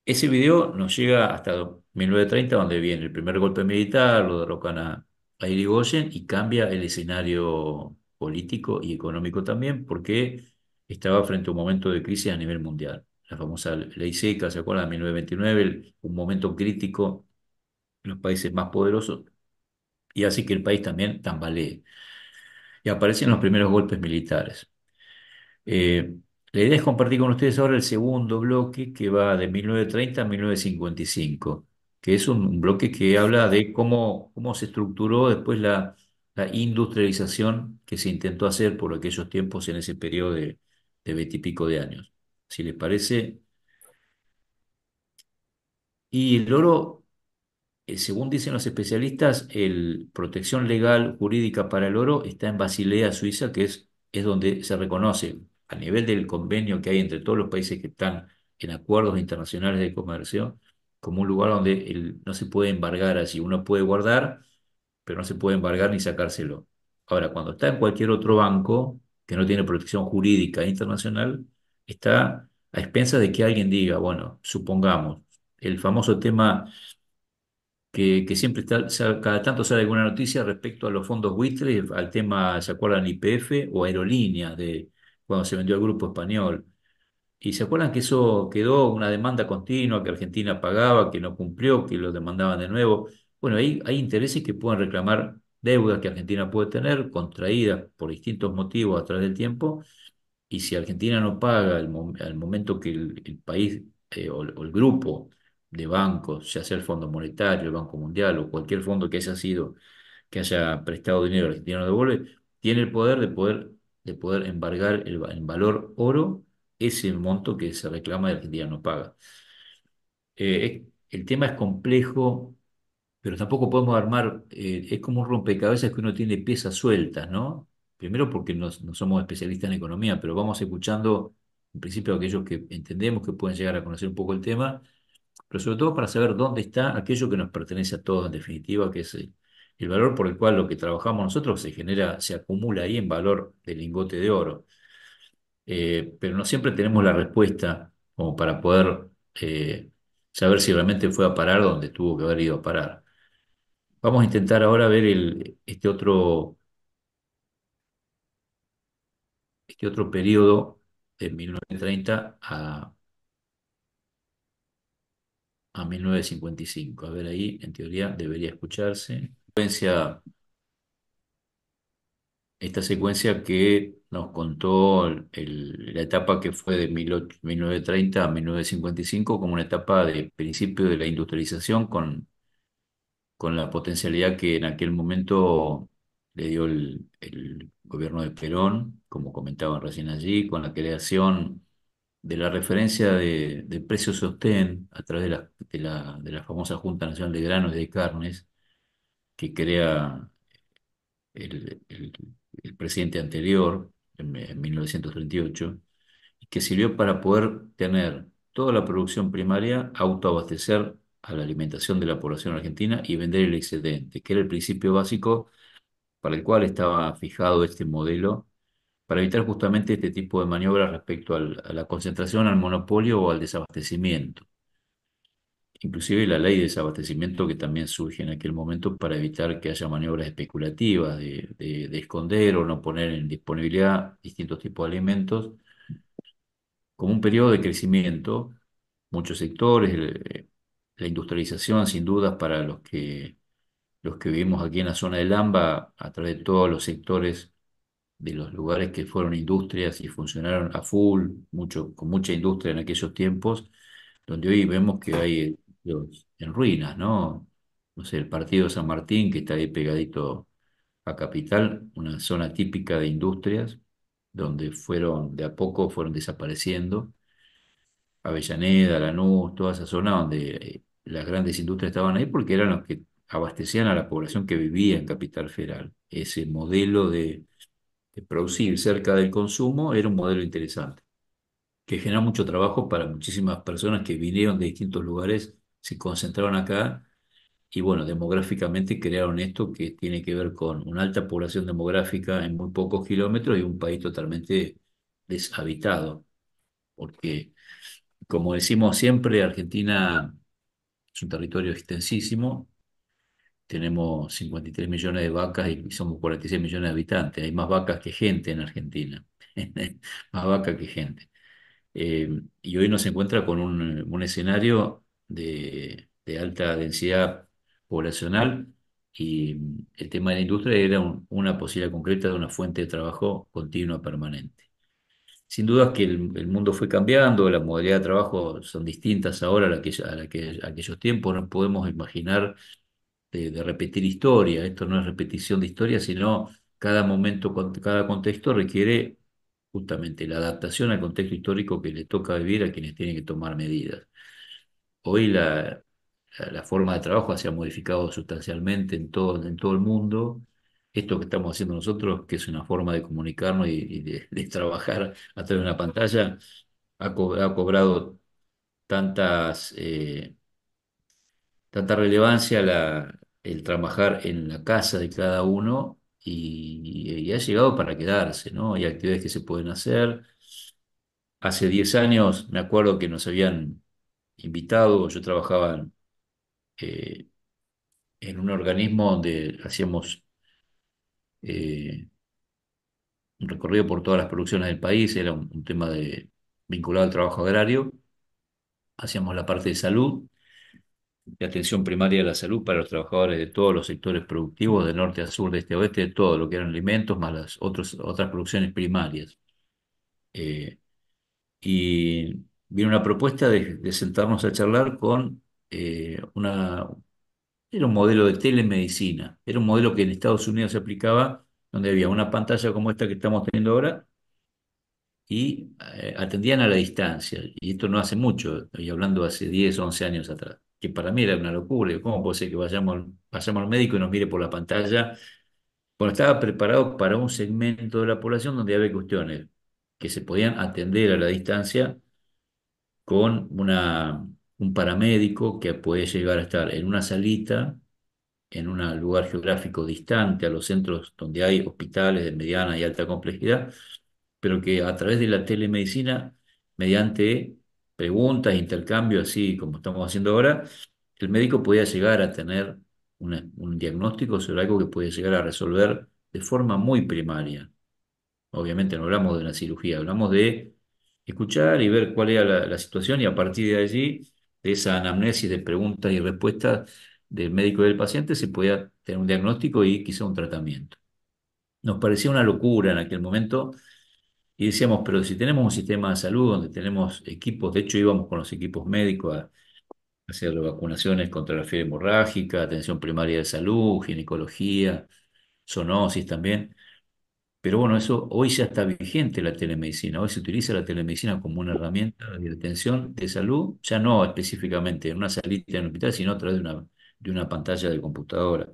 ese video nos llega hasta 1930, donde viene el primer golpe militar, lo de a, a Irigoyen y cambia el escenario político y económico también, porque estaba frente a un momento de crisis a nivel mundial. La famosa ley seca, ¿se acuerdan? 1929, un momento crítico en los países más poderosos y así que el país también tambalee. Y aparecen los primeros golpes militares. Eh, la idea es compartir con ustedes ahora el segundo bloque que va de 1930 a 1955, que es un, bloque que habla de cómo, cómo se estructuró después la, la, industrialización que se intentó hacer por aquellos tiempos en ese periodo de, de veintipico de años. Si les parece. Y el oro, eh, según dicen los especialistas, el protección legal jurídica para el oro está en Basilea, Suiza, que es, es donde se reconoce a nivel del convenio que hay entre todos los países que están en acuerdos internacionales de comercio, como un lugar donde no se puede embargar así. Uno puede guardar, pero no se puede embargar ni sacárselo. Ahora, cuando está en cualquier otro banco, que no tiene protección jurídica internacional, está a expensas de que alguien diga, bueno, supongamos, el famoso tema que, siempre está, cada tanto sale alguna noticia respecto a los fondos buitres, al tema, ¿se acuerdan? IPF o aerolíneas, de cuando se vendió al grupo español. Y se acuerdan que eso quedó una demanda continua que Argentina pagaba, que no cumplió, que lo demandaban de nuevo. Bueno, hay intereses que pueden reclamar deudas que Argentina puede tener, contraídas por distintos motivos a través del tiempo, y si Argentina no paga al, momento que el, país eh, o, el grupo de bancos, ya sea el Fondo Monetario, el Banco Mundial o cualquier fondo que haya sido, que haya prestado dinero, Argentina no devuelve, tiene el poder de poder, de poder embargar el, en valor oro ese monto que se reclama de Argentina no paga. Eh, el tema es complejo, pero tampoco podemos armar, eh, es como un rompecabezas que uno tiene piezas sueltas, ¿no? Primero porque no, somos especialistas en economía, pero vamos escuchando en principio aquellos que entendemos que pueden llegar a conocer un poco el tema, pero sobre todo para saber dónde está aquello que nos pertenece a todos en definitiva, que es el, valor por el cual lo que trabajamos nosotros se genera, se acumula ahí en valor de lingote de oro. Eh, pero no siempre tenemos la respuesta como para poder eh, saber si realmente fue a parar donde tuvo que haber ido a parar. Vamos a intentar ahora ver este otro, este otro periodo de 1930 a, 1955. A ver ahí, en teoría, debería escucharse. Secuencia, esta secuencia que nos contó la etapa que fue de 1930 a 1955 como una etapa de principio de la industrialización con con la potencialidad que en aquel momento le dio el, gobierno de Perón, como comentaban recién allí, con la creación de la referencia de, de sostén a través de la, de, la, famosa Junta Nacional de Granos y de Carnes que crea el, presidente anterior en, 1938 y que sirvió para poder tener toda la producción primaria, autoabastecer a la alimentación de la población argentina y vender el excedente, que era el principio básico para el cual estaba fijado este modelo, para evitar justamente este tipo de maniobras respecto a la concentración, al monopolio o al desabastecimiento. Inclusive la ley de desabastecimiento que también surge en aquel momento para evitar que haya maniobras especulativas de, esconder o no poner en disponibilidad distintos tipos de alimentos, como un periodo de crecimiento, muchos sectores, eh, la industrialización, sin dudas, para los que, los que vivimos aquí en la zona del Lamba, a través de todos los sectores de los lugares que fueron industrias y funcionaron a full, mucho, con mucha industria en aquellos tiempos, donde hoy vemos que hay eh, en ruinas, ¿no? No sé, el partido San Martín, que está ahí pegadito a Capital, una zona típica de industrias, donde fueron, de a poco fueron desapareciendo. Avellaneda, Lanús, toda esa zona donde eh, las grandes industrias estaban ahí porque eran los que abastecían a la población que vivía en Capital Federal. Ese modelo de, de producir cerca del consumo era un modelo interesante, que generó mucho trabajo para muchísimas personas que vinieron de distintos lugares, se concentraron acá y bueno, demográficamente crearon esto que tiene que ver con una alta población demográfica en muy pocos kilómetros y un país totalmente deshabitado, porque como decimos siempre, Argentina es un territorio extensísimo. Tenemos 53 millones de vacas y somos 46 millones de habitantes. Hay más vacas que gente en Argentina. más vacas que gente. Eh, y hoy nos encuentra con un, escenario de, alta densidad poblacional y mm, el tema de la industria era una posibilidad concreta de una fuente de trabajo continua permanente sin duda que el, mundo fue cambiando, las modalidades de trabajo son distintas ahora a, la que, a, aquellos tiempos, no podemos imaginar de, repetir historia, esto no es repetición de historia, sino cada momento, cada contexto requiere justamente la adaptación al contexto histórico que le toca vivir a quienes tienen que tomar medidas. Hoy la, la forma de trabajo se ha modificado sustancialmente en todo, en todo el mundo esto que estamos haciendo nosotros, que es una forma de comunicarnos y, de, trabajar a través de una pantalla, ha, cobrado eh, tanta relevancia el trabajar en la casa de cada uno y, ha llegado para quedarse, ¿no? Hay actividades que se pueden hacer. Hace 10 años me acuerdo que nos habían invitado, yo trabajaba en eh, un organismo donde hacíamos eh, un recorrido por todas las producciones del país, era un, tema de, vinculado al trabajo agrario. Hacíamos la parte de salud, de atención primaria de la salud para los trabajadores de todos los sectores productivos, de norte a sur, de este a oeste, de todo lo que eran alimentos, más las otras producciones primarias. Eh, y vino una propuesta de, sentarnos a charlar con eh, una, era un modelo de telemedicina, era un modelo que en Estados Unidos se aplicaba, donde había una pantalla como esta que estamos teniendo ahora y eh, atendían a la distancia. Y esto no hace mucho, estoy hablando hace 10, 11 años atrás, que para mí era una locura. ¿Cómo puede ser que vayamos, al médico y nos mire por la pantalla? Bueno, estaba preparado para un segmento de la población donde había cuestiones que se podían atender a la distancia con una un paramédico que puede llegar a estar en una salita, en un lugar geográfico distante a los centros donde hay hospitales de mediana y alta complejidad, pero que a través de la telemedicina, mediante preguntas, intercambios, así como estamos haciendo ahora, el médico podía llegar a tener un diagnóstico sobre algo que puede llegar a resolver de forma muy primaria. Obviamente no hablamos de la cirugía, hablamos de escuchar y ver cuál era la situación y a partir de allí de esa anamnesis de preguntas y respuestas del médico y del paciente se podía tener un diagnóstico y quizá un tratamiento. Nos parecía una locura en aquel momento y decíamos, pero si tenemos un sistema de salud donde tenemos equipos, de hecho íbamos con los equipos médicos a hacer vacunaciones contra la fiebre hemorrágica, atención primaria de salud, ginecología, zoonosis también, pero bueno, eso hoy ya está vigente la telemedicina. Hoy se utiliza la telemedicina como una herramienta de atención de salud, ya no específicamente en una salita en un hospital, sino a través de una, de una pantalla de computadora.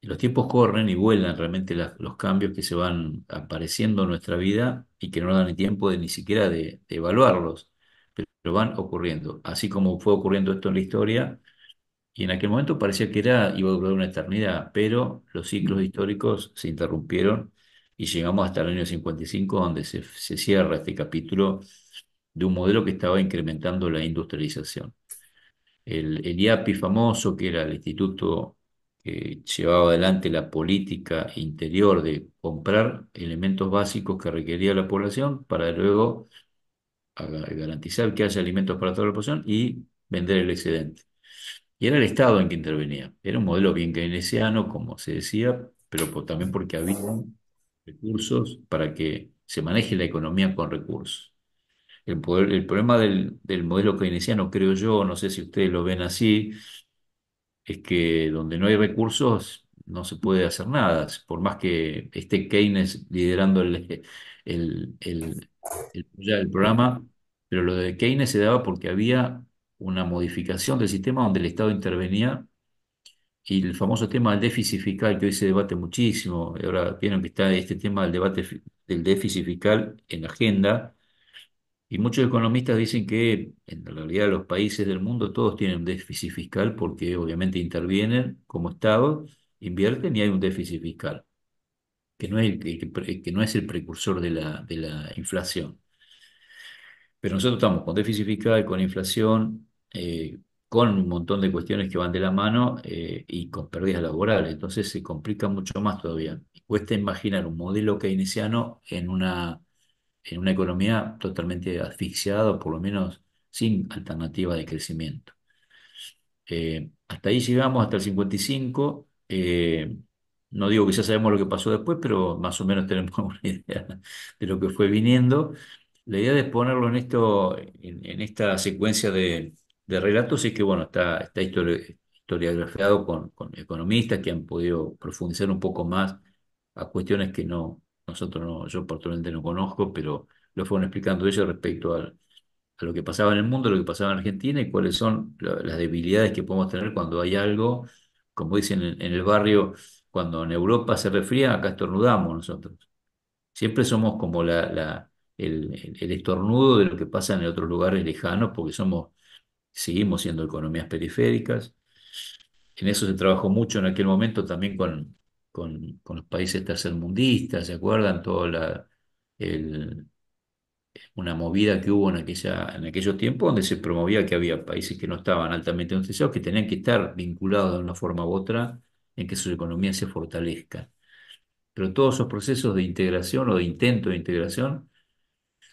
Los tiempos corren y vuelan realmente los cambios que se van apareciendo en nuestra vida y que no dan el tiempo de, ni siquiera de, evaluarlos, pero, van ocurriendo. Así como fue ocurriendo esto en la historia, y en aquel momento parecía que era, iba a durar una eternidad, pero los ciclos históricos se interrumpieron y llegamos hasta el año 55, donde se, cierra este capítulo de un modelo que estaba incrementando la industrialización. El, IAPI famoso, que era el instituto que llevaba adelante la política interior de comprar elementos básicos que requería la población para luego garantizar que haya alimentos para toda la población y vender el excedente. Y era el Estado en que intervenía. Era un modelo bien keynesiano, como se decía, pero también porque había recursos para que se maneje la economía con recursos. El, el problema del, del modelo keynesiano, creo yo, no sé si ustedes lo ven así, es que donde no hay recursos no se puede hacer nada. Por más que esté Keynes liderando el, el, el, programa, pero lo de Keynes se daba porque había una modificación del sistema donde el Estado intervenía y el famoso tema del déficit fiscal que hoy se debate muchísimo, ahora tienen que está este tema del debate del déficit fiscal en la agenda, y muchos economistas dicen que en realidad los países del mundo todos tienen un déficit fiscal porque obviamente intervienen como Estado, invierten y hay un déficit fiscal, que no es el, que, no es el precursor de la, de la inflación. Pero nosotros estamos con déficit fiscal, con inflación, eh, con un montón de cuestiones que van de la mano eh, y con pérdidas laborales. Entonces se complica mucho más todavía. Cuesta imaginar un modelo keynesiano en una, en una economía totalmente asfixiada o por lo menos sin alternativa de crecimiento. Eh, hasta ahí llegamos, hasta el 55. Eh, no digo que ya sabemos lo que pasó después, pero más o menos tenemos una idea de lo que fue viniendo. La idea de ponerlo en, esto, en esta secuencia de, de relatos es que, bueno, está, está historiografiado con, economistas que han podido profundizar un poco más a cuestiones que no, nosotros no, yo particularmente no conozco, pero lo fueron explicando ellos respecto a, lo que pasaba en el mundo, lo que pasaba en Argentina y cuáles son las debilidades que podemos tener cuando hay algo, como dicen en, el barrio, cuando en Europa se refría, acá estornudamos nosotros. Siempre somos como la, el, estornudo de lo que pasa en otros lugares lejanos, porque somos seguimos siendo economías periféricas. En eso se trabajó mucho en aquel momento también con, con, los países tercermundistas, ¿se acuerdan? Toda la, una movida que hubo en, aquella, en aquellos tiempos donde se promovía que había países que no estaban altamente industrializados, que tenían que estar vinculados de una forma u otra en que su economía se fortalezca. Pero todos esos procesos de integración o de intento de integración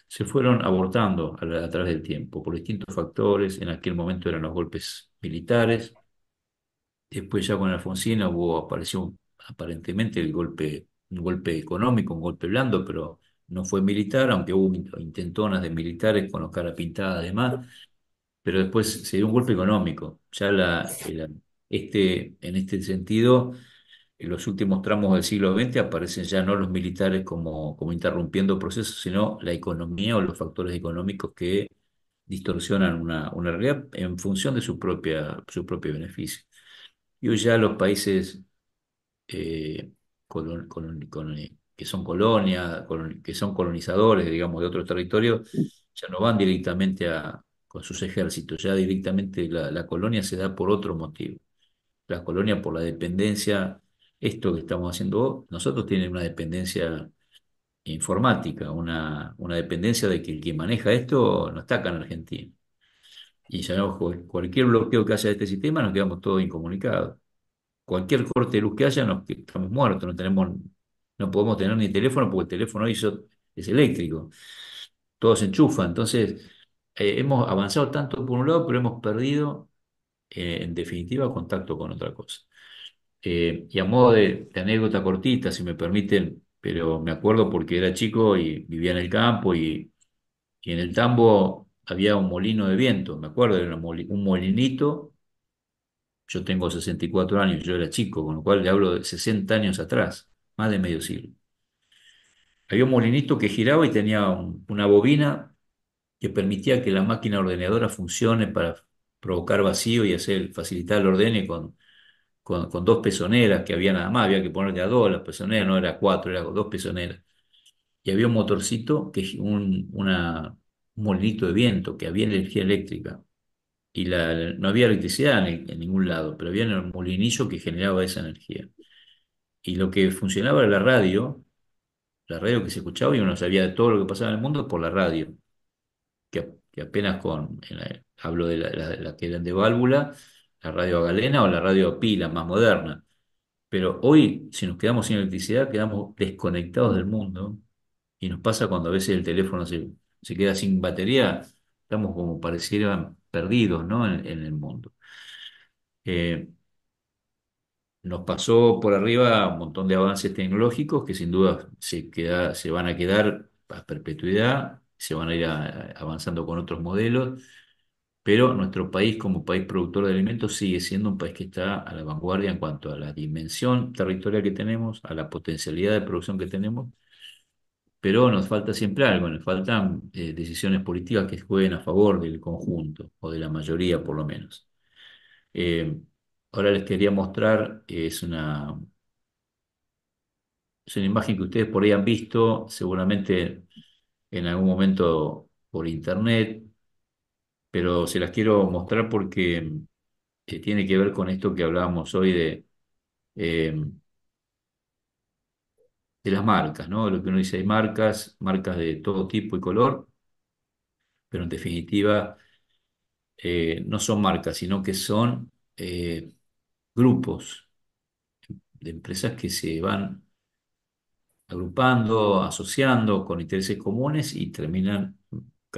se fueron abortando a, través del tiempo por distintos factores. En aquel momento eran los golpes militares. Después ya con Alfonsina hubo, apareció aparentemente el golpe, un golpe económico, un golpe blando, pero no fue militar, aunque hubo intentonas de militares con los caras pintadas además. Pero después se dio un golpe económico. Ya la este, en este sentido, en los últimos tramos del siglo XX aparecen ya no los militares como, como interrumpiendo procesos, sino la economía o los factores económicos que distorsionan una, una realidad en función de su, propia, su propio beneficio. Y hoy ya los países eh, eh, que son colonias, que son colonizadores, digamos, de otros territorios, ya no van directamente con sus ejércitos, ya directamente la colonia se da por otro motivo. La colonia por la dependencia esto que estamos haciendo nosotros tenemos una dependencia informática, una, dependencia de que el que maneja esto no está acá en Argentina. Y ya ojo, cualquier bloqueo que haya de este sistema nos quedamos todos incomunicados. Cualquier corte de luz que haya nos estamos muertos, no tenemos, no podemos tener ni teléfono porque el teléfono es eléctrico. Todo se enchufa. Entonces, eh, hemos avanzado tanto por un lado, pero hemos perdido, eh, en definitiva, contacto con otra cosa. Eh, y a modo de, anécdota cortita, si me permiten, pero me acuerdo porque era chico y vivía en el campo y, en el tambo había un molino de viento, me acuerdo, de un molinito. Yo tengo 64 años, yo era chico, con lo cual le hablo de 60 años atrás, más de medio siglo. Había un molinito que giraba y tenía una bobina que permitía que la máquina ordenadora funcione para provocar vacío y hacer, facilitar el ordene con con, dos pezoneras que había nada más, había que ponerle a dos, las pezoneras, no era cuatro, era dos pezoneras. Y había un motorcito, que un, molinito de viento, que había energía eléctrica. Y la, no había electricidad en, ningún lado, pero había un molinillo que generaba esa energía. Y lo que funcionaba era la radio, la radio que se escuchaba y uno sabía de todo lo que pasaba en el mundo por la radio, que, apenas con, hablo de la, la que eran de válvula, la radio galena o la radio pila más moderna. Pero hoy, si nos quedamos sin electricidad, quedamos desconectados del mundo. Y nos pasa cuando a veces el teléfono se, queda sin batería, estamos como parecieran perdidos ¿no? en, el mundo. Eh, nos pasó por arriba un montón de avances tecnológicos que sin duda se, queda, se van a quedar a perpetuidad, se van a ir avanzando con otros modelos, pero nuestro país como país productor de alimentos sigue siendo un país que está a la vanguardia en cuanto a la dimensión territorial que tenemos, a la potencialidad de producción que tenemos, pero nos falta siempre algo, nos faltan eh, decisiones políticas que jueguen a favor del conjunto o de la mayoría por lo menos. Eh, ahora les quería mostrar, eh, es una, es una imagen que ustedes por ahí han visto, seguramente en algún momento por internet, pero se las quiero mostrar porque tiene que ver con esto que hablábamos hoy de, em, de las marcas, ¿no? Lo que uno dice, hay marcas, marcas de todo tipo y color, pero en definitiva eh, no son marcas, sino que son eh, grupos de empresas que se van agrupando, asociando con intereses comunes y terminan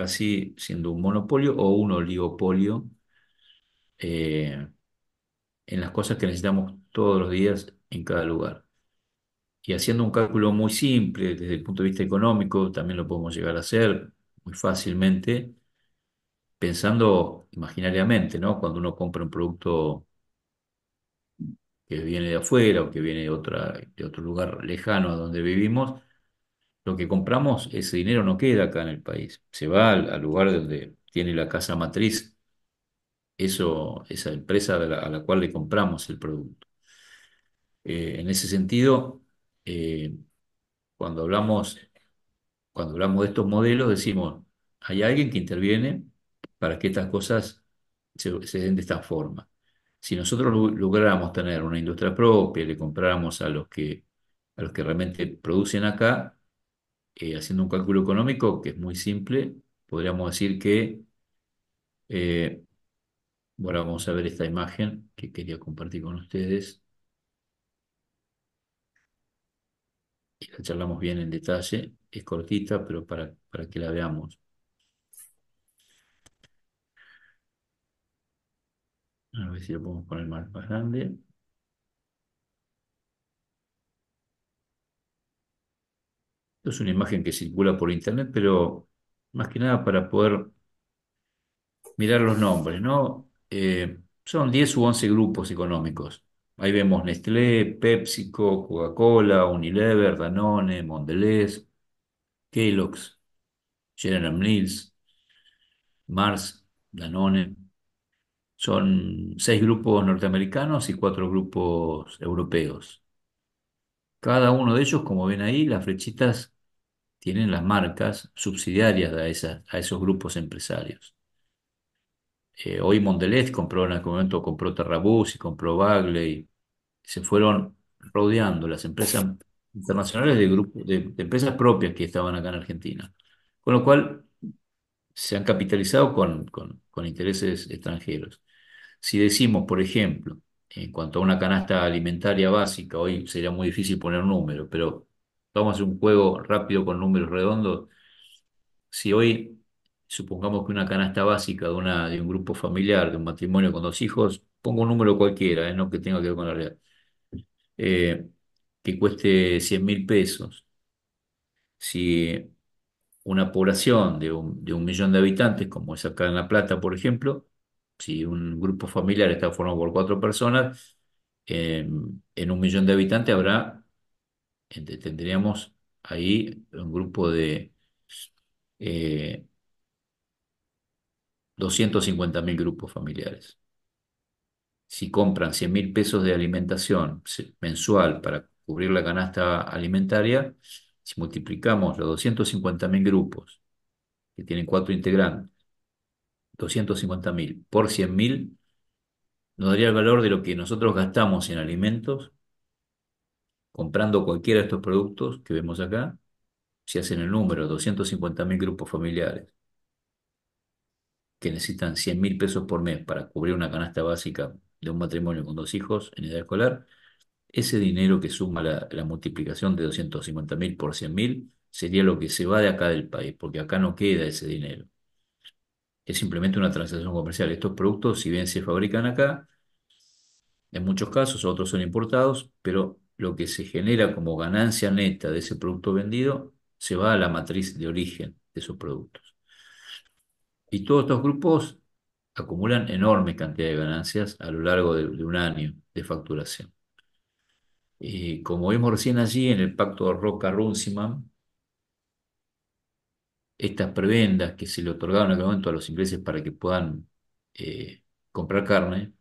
casi siendo un monopolio o un oligopolio eh, en las cosas que necesitamos todos los días en cada lugar. Y haciendo un cálculo muy simple desde el punto de vista económico, también lo podemos llegar a hacer muy fácilmente, pensando imaginariamente, ¿no? Cuando uno compra un producto que viene de afuera o que viene de, de otro lugar lejano a donde vivimos, lo que compramos, ese dinero no queda acá en el país, se va al, lugar donde tiene la casa matriz, eso, esa empresa a la, cual le compramos el producto. Eh, en ese sentido, eh, cuando, hablamos, cuando hablamos de estos modelos, decimos, hay alguien que interviene para que estas cosas se, den de esta forma. Si nosotros lográramos tener una industria propia, le compráramos a los que, a los que realmente producen acá, eh, haciendo un cálculo económico que es muy simple, podríamos decir que, eh, bueno, vamos a ver esta imagen que quería compartir con ustedes. Y la charlamos bien en detalle, es cortita, pero para, que la veamos. A ver si la podemos poner más grande. es una imagen que circula por internet, pero más que nada para poder mirar los nombres, ¿no? Eh, son 10 u 11 grupos económicos. Ahí vemos Nestlé, PepsiCo, Coca-Cola, Unilever, Danone, Mondelez, Kellogg's, General Mills, Mars, Danone. Son seis grupos norteamericanos y cuatro grupos europeos. Cada uno de ellos, como ven ahí, las flechitas tienen las marcas subsidiarias a, a esos grupos empresarios. Eh, hoy Mondelez compró en algún momento, compró Terrabús y compró Bagley. Se fueron rodeando las empresas internacionales de, grupos, de, empresas propias que estaban acá en Argentina. Con lo cual se han capitalizado con, con intereses extranjeros. Si decimos, por ejemplo, en cuanto a una canasta alimentaria básica, hoy sería muy difícil poner un número, pero vamos a hacer un juego rápido con números redondos. Si hoy supongamos que una canasta básica de, un grupo familiar, de un matrimonio con dos hijos, pongo un número cualquiera, eh, no que tenga que ver con la realidad, eh, que cueste 100 mil pesos. Si una población de un, millón de habitantes, como es acá en La Plata, por ejemplo, si un grupo familiar está formado por cuatro personas, eh, en un millón de habitantes habrá tendríamos ahí un grupo de 250.000 eh, 250 mil grupos familiares. Si compran 100 mil pesos de alimentación mensual para cubrir la canasta alimentaria, si multiplicamos los 250 mil grupos que tienen cuatro integrantes, 250 mil por 100.000 mil, nos daría el valor de lo que nosotros gastamos en alimentos comprando cualquiera de estos productos que vemos acá, si hacen el número, 250.000 grupos familiares que necesitan 100 mil pesos por mes para cubrir una canasta básica de un matrimonio con dos hijos en edad escolar, ese dinero que suma la, la multiplicación de 250 mil por 100 mil sería lo que se va de acá del país, porque acá no queda ese dinero. Es simplemente una transacción comercial. Estos productos, si bien se fabrican acá, en muchos casos otros son importados, pero lo que se genera como ganancia neta de ese producto vendido se va a la matriz de origen de esos productos. Y todos estos grupos acumulan enorme cantidad de ganancias a lo largo de, un año de facturación. Y eh, como vimos recién allí en el pacto Roca-Runciman, estas prebendas que se le otorgaban en aquel momento a los ingleses para que puedan eh, comprar carne,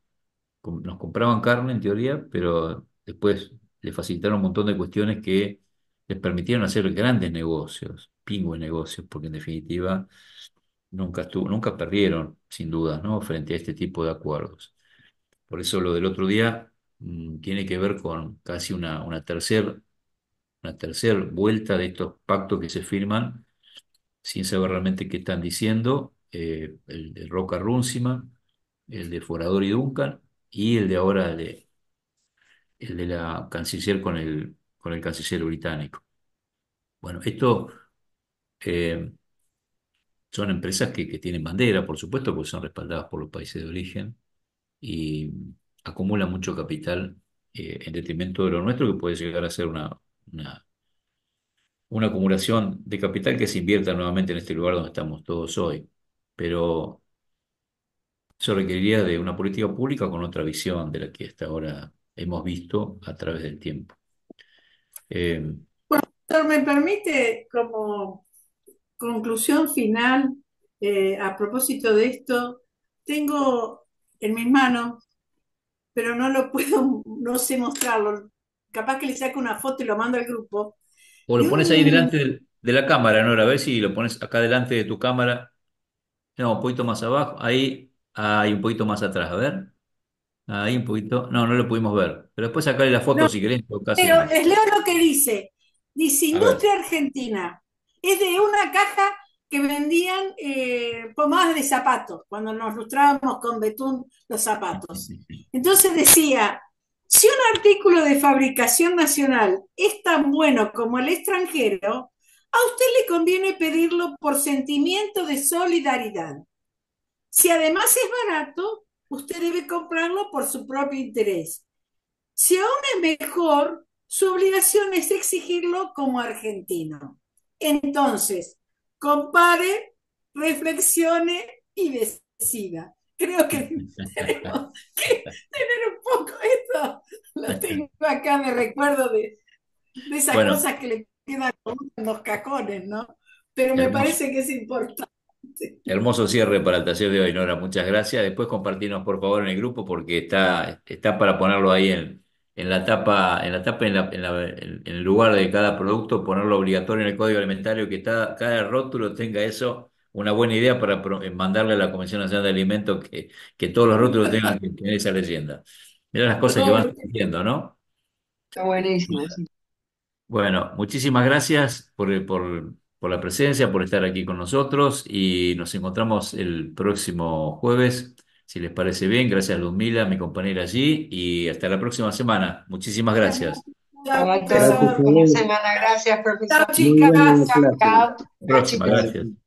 nos compraban carne en teoría, pero después le facilitaron un montón de cuestiones que les permitieron hacer grandes negocios, pingües negocios, porque en definitiva nunca, nunca perdieron, sin duda, ¿no? frente a este tipo de acuerdos. Por eso lo del otro día mm, tiene que ver con casi una, una tercera una tercer vuelta de estos pactos que se firman sin saber realmente qué están diciendo, eh, el de Roca Runcima, el de Forador y Duncan y el de ahora de el de la canciller con el, con el canciller británico. Bueno, esto eh, son empresas que, tienen bandera, por supuesto, porque son respaldadas por los países de origen y acumulan mucho capital eh, en detrimento de lo nuestro, que puede llegar a ser una, una, una acumulación de capital que se invierta nuevamente en este lugar donde estamos todos hoy. Pero eso requeriría de una política pública con otra visión de la que hasta ahora hemos visto a través del tiempo. Eh, favor, ¿me permite como conclusión final, eh, a propósito de esto, tengo en mis manos, pero no lo puedo, no sé mostrarlo. Capaz que le saco una foto y lo mando al grupo. O lo pones ahí delante de la cámara, Nora, a ver si lo pones acá delante de tu cámara. No, un poquito más abajo, ahí, hay un poquito más atrás, a ver. Ahí un poquito. No, no lo pudimos ver. Pero después sacarle la foto si querés. pero les leo lo que dice. Dice Industria Argentina. Es de una caja que vendían eh, pomadas de zapatos, cuando nos lustrábamos con betún los zapatos. Entonces decía, si un artículo de fabricación nacional es tan bueno como el extranjero, a usted le conviene pedirlo por sentimiento de solidaridad. Si además es barato, usted debe comprarlo por su propio interés. Si aún es mejor, su obligación es exigirlo como argentino. Entonces, compare, reflexione y decida. Creo que tenemos que tener un poco esto. Lo tengo acá me recuerdo de, esas cosas que le quedan como los cacones, ¿no? Pero me parece que es importante. Hermoso cierre para el taller de hoy, Nora. Muchas gracias. Después compartirnos, por favor, en el grupo porque está, está para ponerlo ahí en, la tapa, en la tapa, en, en, el lugar de cada producto, ponerlo obligatorio en el código alimentario, que cada, rótulo tenga eso, una buena idea para eh, mandarle a la Comisión Nacional de Alimentos que, que todos los rótulos tengan que tener esa leyenda. Mirá las cosas que van haciendo, ¿no? Está buenísimo. Bueno, muchísimas gracias por, por la presencia, por estar aquí con nosotros y nos encontramos el próximo jueves, si les parece bien. Gracias Ludmila, mi compañera allí, y hasta la próxima semana. Muchísimas gracias. Gracias, semana. gracias profesor. chicas. gracias.